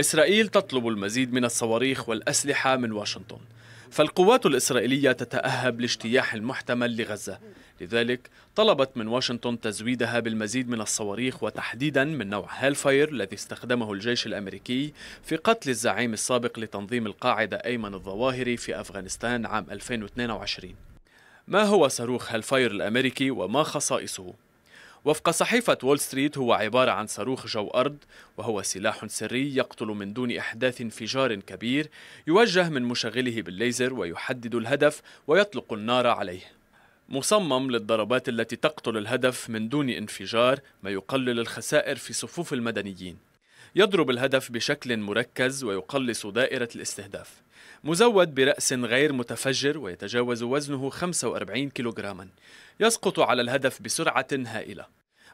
إسرائيل تطلب المزيد من الصواريخ والأسلحة من واشنطن فالقوات الإسرائيلية تتأهب لاجتياح المحتمل لغزة لذلك طلبت من واشنطن تزويدها بالمزيد من الصواريخ وتحديدا من نوع هالفاير الذي استخدمه الجيش الأمريكي في قتل الزعيم السابق لتنظيم القاعدة أيمن الظواهري في أفغانستان عام 2022 ما هو صاروخ هالفاير الأمريكي وما خصائصه؟ وفق صحيفة وول ستريت هو عبارة عن صاروخ جو أرض وهو سلاح سري يقتل من دون إحداث انفجار كبير يوجه من مشغله بالليزر ويحدد الهدف ويطلق النار عليه مصمم للضربات التي تقتل الهدف من دون انفجار ما يقلل الخسائر في صفوف المدنيين يضرب الهدف بشكل مركز ويقلص دائرة الاستهداف مزود برأس غير متفجر ويتجاوز وزنه 45 كيلوغراما يسقط على الهدف بسرعة هائلة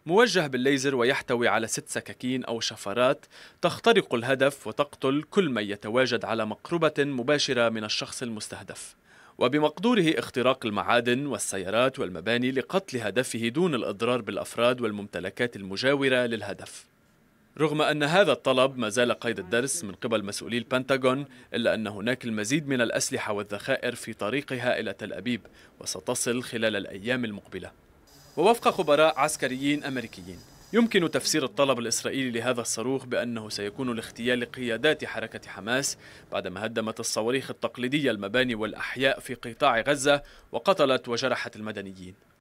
موجه بالليزر ويحتوي على ست سكاكين أو شفرات تخترق الهدف وتقتل كل من يتواجد على مقربة مباشرة من الشخص المستهدف وبمقدوره اختراق المعادن والسيارات والمباني لقتل هدفه دون الإضرار بالأفراد والممتلكات المجاورة للهدف رغم أن هذا الطلب ما زال قيد الدرس من قبل مسؤولي البنتاغون إلا أن هناك المزيد من الأسلحة والذخائر في طريقها إلى تل أبيب وستصل خلال الأيام المقبلة ووفق خبراء عسكريين أمريكيين يمكن تفسير الطلب الإسرائيلي لهذا الصاروخ بأنه سيكون لاغتيال قيادات حركة حماس بعدما هدمت الصواريخ التقليدية المباني والأحياء في قطاع غزة وقتلت وجرحت المدنيين